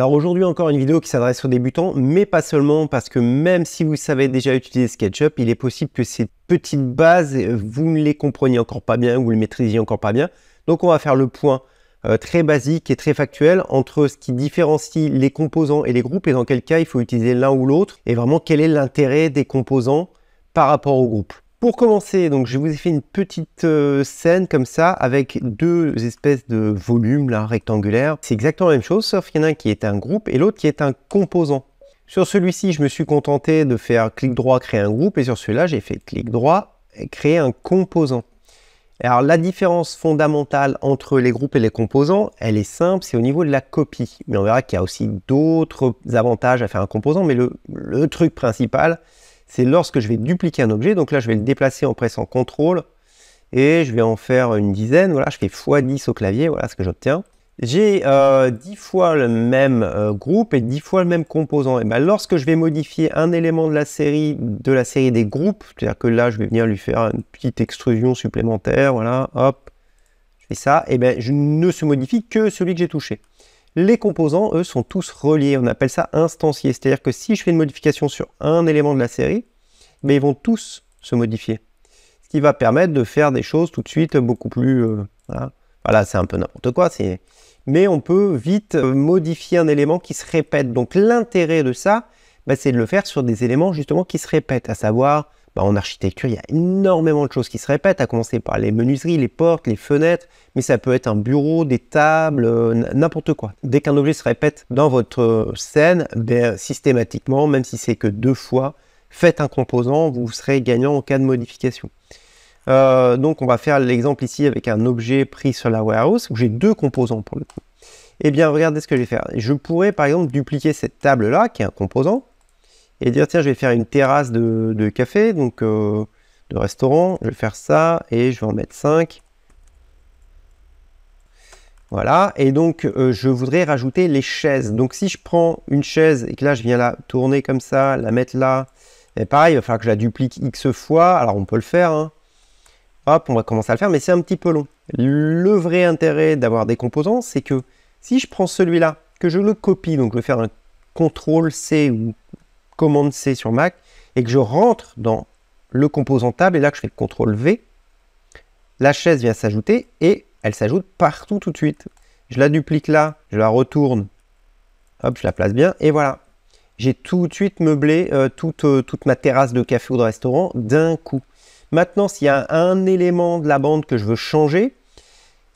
Alors aujourd'hui encore une vidéo qui s'adresse aux débutants, mais pas seulement parce que même si vous savez déjà utiliser SketchUp, il est possible que ces petites bases, vous ne les compreniez encore pas bien, vous ne les maîtrisiez encore pas bien. Donc on va faire le point euh, très basique et très factuel entre ce qui différencie les composants et les groupes et dans quel cas il faut utiliser l'un ou l'autre et vraiment quel est l'intérêt des composants par rapport au groupe. Pour commencer, donc je vous ai fait une petite euh, scène comme ça avec deux espèces de volumes là, rectangulaires. C'est exactement la même chose, sauf qu'il y en a un qui est un groupe et l'autre qui est un composant. Sur celui-ci, je me suis contenté de faire clic droit, créer un groupe, et sur celui-là, j'ai fait clic droit, créer un composant. Alors la différence fondamentale entre les groupes et les composants, elle est simple, c'est au niveau de la copie. Mais on verra qu'il y a aussi d'autres avantages à faire un composant, mais le truc principal, c'est lorsque je vais dupliquer un objet. Donc là, je vais le déplacer en pressant CTRL et je vais en faire une dizaine. Voilà, je fais x10 au clavier, voilà ce que j'obtiens. J'ai euh, dix 10 fois le même euh, groupe et 10 fois le même composant. Et ben, lorsque je vais modifier un élément de la série, de la série des groupes, c'est-à-dire que là, je vais venir lui faire une petite extrusion supplémentaire, voilà, hop, je fais ça, et bien, je ne se modifie que celui que j'ai touché les composants, eux, sont tous reliés. On appelle ça instancier. C'est-à-dire que si je fais une modification sur un élément de la série, mais ils vont tous se modifier. Ce qui va permettre de faire des choses tout de suite beaucoup plus... Euh, voilà, c'est un peu n'importe quoi. Mais on peut vite euh, modifier un élément qui se répète. Donc l'intérêt de ça, bah, c'est de le faire sur des éléments justement qui se répètent, à savoir bah, en architecture, il y a énormément de choses qui se répètent, à commencer par les menuiseries, les portes, les fenêtres, mais ça peut être un bureau, des tables, euh, n'importe quoi. Dès qu'un objet se répète dans votre euh, scène, ben, systématiquement, même si c'est que deux fois, faites un composant, vous serez gagnant en cas de modification. Euh, donc on va faire l'exemple ici avec un objet pris sur la warehouse où j'ai deux composants pour le coup. Eh bien regardez ce que je vais faire. Je pourrais par exemple dupliquer cette table là qui est un composant et dire tiens, je vais faire une terrasse de, café, donc euh, de restaurant, je vais faire ça et je vais en mettre 5. Voilà, et donc euh, je voudrais rajouter les chaises. Donc si je prends une chaise et que là je viens la tourner comme ça, la mettre là, et pareil, il va falloir que je la duplique x fois. Alors on peut le faire, hein. hop, on va commencer à le faire, mais c'est un petit peu long. Le vrai intérêt d'avoir des composants, c'est que si je prends celui-là, que je le copie, donc je vais faire un CTRL C ou commande C sur Mac et que je rentre dans le composant table et là que je fais CTRL V, la chaise vient s'ajouter et elle s'ajoute partout tout de suite. Je la duplique là, je la retourne, hop, je la place bien et voilà. J'ai tout de suite meublé euh, toute, euh, toute ma terrasse de café ou de restaurant d'un coup. Maintenant, s'il y a un élément de la bande que je veux changer,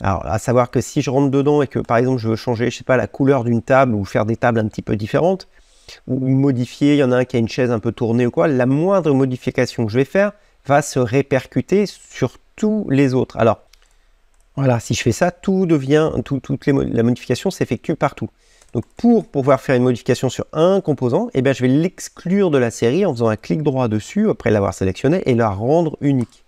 alors, à savoir que si je rentre dedans et que, par exemple, je veux changer, je sais pas, la couleur d'une table ou faire des tables un petit peu différentes, ou modifier, il y en a un qui a une chaise un peu tournée ou quoi, la moindre modification que je vais faire va se répercuter sur tous les autres. Alors, voilà, si je fais ça, tout devient, tout, toute la modification s'effectue partout. Donc pour pouvoir faire une modification sur un composant, eh bien je vais l'exclure de la série en faisant un clic droit dessus, après l'avoir sélectionné, et la rendre unique.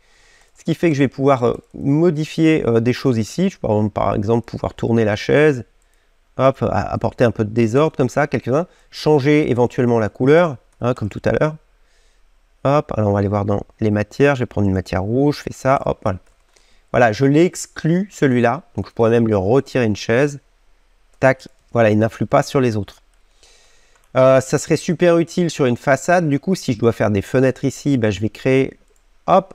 Ce qui fait que je vais pouvoir euh, modifier euh, des choses ici, je vais par exemple pouvoir tourner la chaise, hop, apporter un peu de désordre comme ça, quelques-uns, changer éventuellement la couleur, hein, comme tout à l'heure. Hop, alors on va aller voir dans les matières, je vais prendre une matière rouge, je fais ça, hop, voilà. je l'exclus, celui-là, donc je pourrais même lui retirer une chaise. Tac, voilà, il n'influe pas sur les autres. Euh, ça serait super utile sur une façade, du coup, si je dois faire des fenêtres ici, ben, je vais créer, hop,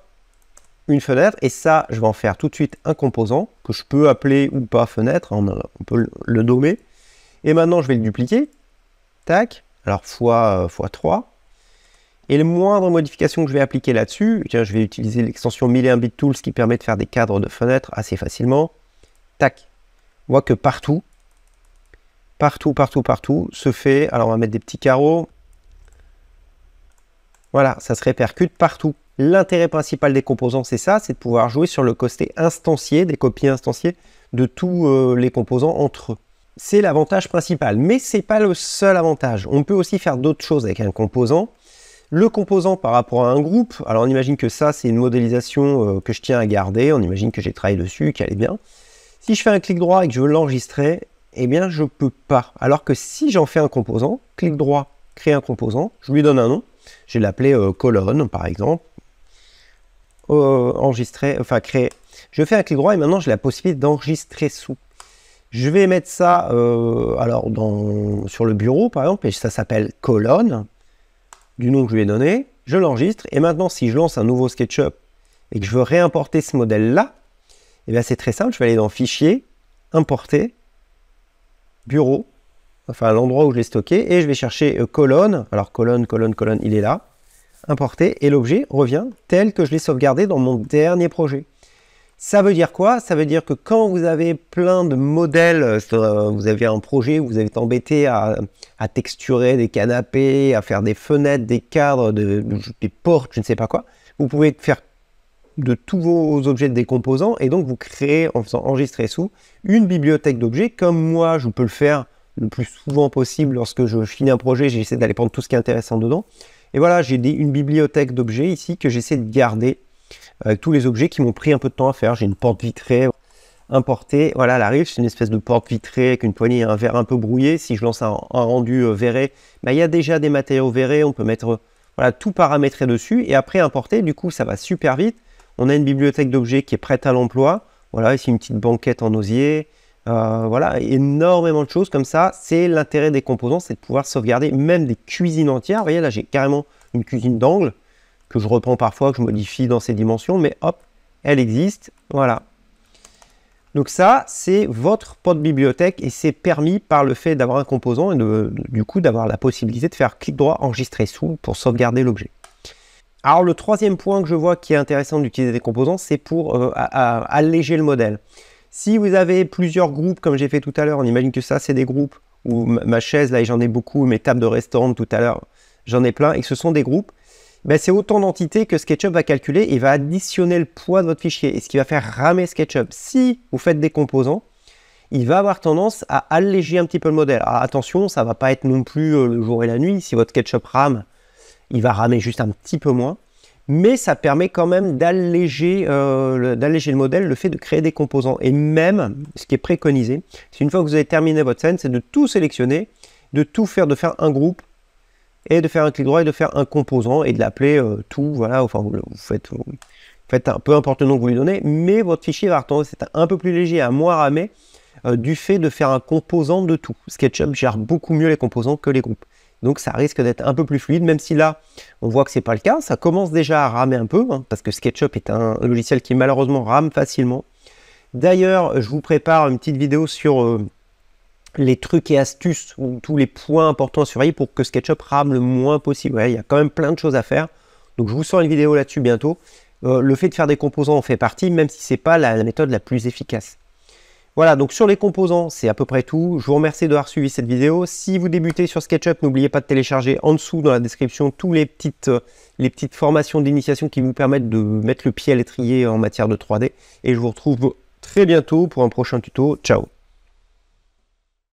une fenêtre, et ça, je vais en faire tout de suite un composant, que je peux appeler ou pas fenêtre, hein, on, peut le nommer. Et maintenant, je vais le dupliquer, tac, alors fois, euh, fois 3. Et les moindres modifications que je vais appliquer là-dessus, je vais utiliser l'extension 1001 bit tools qui permet de faire des cadres de fenêtres assez facilement. Tac, on que partout, partout, partout, partout, se fait, alors on va mettre des petits carreaux, voilà, ça se répercute partout. L'intérêt principal des composants, c'est ça, c'est de pouvoir jouer sur le côté instancié, des copies instanciées de tous euh, les composants entre eux. C'est l'avantage principal, mais ce n'est pas le seul avantage. On peut aussi faire d'autres choses avec un composant. Le composant par rapport à un groupe, alors on imagine que ça c'est une modélisation euh, que je tiens à garder, on imagine que j'ai travaillé dessus, qu'elle est bien. Si je fais un clic droit et que je veux l'enregistrer, eh bien je peux pas. Alors que si j'en fais un composant, clic droit, créer un composant, je lui donne un nom, je vais l'appeler euh, colonne par exemple, euh, enregistrer, enfin créer. Je fais un clic droit et maintenant j'ai la possibilité d'enregistrer sous. Je vais mettre ça euh, alors sur le bureau par exemple et ça s'appelle colonne du nom que je lui ai donné. Je l'enregistre et maintenant si je lance un nouveau SketchUp et que je veux réimporter ce modèle là, et eh bien c'est très simple. Je vais aller dans Fichier, Importer, Bureau, enfin l'endroit où je l'ai stocké et je vais chercher euh, colonne. Alors colonne, colonne, colonne, il est là importé et l'objet revient tel que je l'ai sauvegardé dans mon dernier projet. Ça veut dire quoi Ça veut dire que quand vous avez plein de modèles, euh, euh, vous avez un projet où vous êtes embêté à, texturer des canapés, à faire des fenêtres, des cadres, de, des portes, je ne sais pas quoi, vous pouvez faire de tous vos objets des composants et donc vous créez en faisant enregistrer sous une bibliothèque d'objets comme moi je peux le faire le plus souvent possible lorsque je finis un projet, j'essaie d'aller prendre tout ce qui est intéressant dedans. Et voilà, j'ai une bibliothèque d'objets ici que j'essaie de garder avec tous les objets qui m'ont pris un peu de temps à faire. J'ai une porte vitrée importée. Voilà, la riche, c'est une espèce de porte vitrée avec une poignée et un verre un peu brouillé. Si je lance un, rendu euh, verré, bah, il y a déjà des matériaux verrés. On peut mettre tout paramétrer dessus et après importer. Du coup, ça va super vite. On a une bibliothèque d'objets qui est prête à l'emploi. Voilà, ici une petite banquette en osier. Euh, voilà, énormément de choses comme ça. C'est l'intérêt des composants, c'est de pouvoir sauvegarder même des cuisines entières. Vous voyez, là, j'ai carrément une cuisine d'angle que je reprends parfois, que je modifie dans ses dimensions, mais hop, elle existe. Voilà. Donc ça, c'est votre porte bibliothèque et c'est permis par le fait d'avoir un composant et de, du coup d'avoir la possibilité de faire clic droit, enregistrer sous pour sauvegarder l'objet. Alors le troisième point que je vois qui est intéressant d'utiliser des composants, c'est pour euh, alléger le modèle. Si vous avez plusieurs groupes, comme j'ai fait tout à l'heure, on imagine que ça, c'est des groupes, ou ma chaise, là, j'en ai beaucoup, mes tables de restaurant tout à l'heure, j'en ai plein, et que ce sont des groupes, ben, c'est autant d'entités que SketchUp va calculer et va additionner le poids de votre fichier, et ce qui va faire ramer SketchUp. Si vous faites des composants, il va avoir tendance à alléger un petit peu le modèle. Ah, attention, ça va pas être non plus euh, le jour et la nuit. Si votre SketchUp rame, il va ramer juste un petit peu moins mais ça permet quand même euh, d'alléger le modèle, le fait de créer des composants. Et même, ce qui est préconisé, c'est une fois que vous avez terminé votre scène, c'est de tout sélectionner, de tout faire, de faire un groupe, et de faire un clic droit, et de faire un composant, et de l'appeler euh, tout, voilà, enfin, vous, faites... un, peu importe le nom que vous lui donnez, mais votre fichier va retomber, c'est un peu plus léger à moins ramé, euh, du fait de faire un composant de tout. SketchUp gère beaucoup mieux les composants que les groupes. Donc ça risque d'être un peu plus fluide, même si là, on voit que c'est pas le cas. Ça commence déjà à ramer un peu, hein, parce que SketchUp est un logiciel qui malheureusement rame facilement. D'ailleurs, je vous prépare une petite vidéo sur euh, les trucs et astuces, ou tous les points importants à surveiller pour que SketchUp rame le moins possible. il y a quand même plein de choses à faire. Donc je vous sors une vidéo là-dessus bientôt. Euh, le fait de faire des composants en fait partie, même si c'est pas la méthode la plus efficace. Voilà, donc sur les composants, c'est à peu près tout. Je vous remercie d'avoir suivi cette vidéo. Si vous débutez sur SketchUp, n'oubliez pas de télécharger en dessous dans la description toutes les petites, euh, les petites formations d'initiation qui vous permettent de mettre le pied à l'étrier en matière de 3D. Et je vous retrouve très bientôt pour un prochain tuto. Ciao